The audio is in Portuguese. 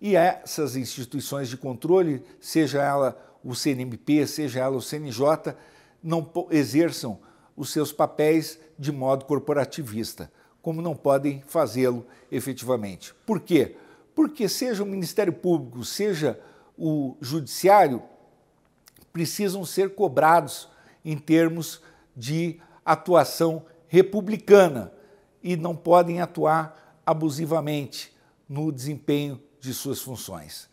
E essas instituições de controle, seja ela o CNMP, seja ela o CNJ, não exerçam os seus papéis de modo corporativista, como não podem fazê-lo efetivamente. Por quê? Porque seja o Ministério Público, seja o Judiciário, precisam ser cobrados em termos de atuação republicana e não podem atuar abusivamente no desempenho de suas funções.